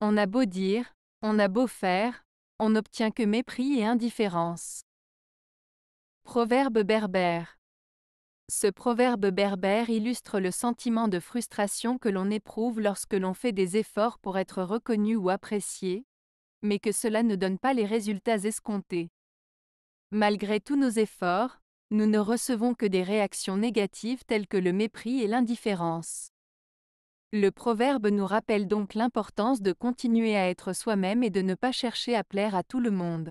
On a beau dire, on a beau faire, on n'obtient que mépris et indifférence. Proverbe berbère. Ce proverbe berbère illustre le sentiment de frustration que l'on éprouve lorsque l'on fait des efforts pour être reconnu ou apprécié, mais que cela ne donne pas les résultats escomptés. Malgré tous nos efforts, nous ne recevons que des réactions négatives telles que le mépris et l'indifférence. Le proverbe nous rappelle donc l'importance de continuer à être soi-même et de ne pas chercher à plaire à tout le monde.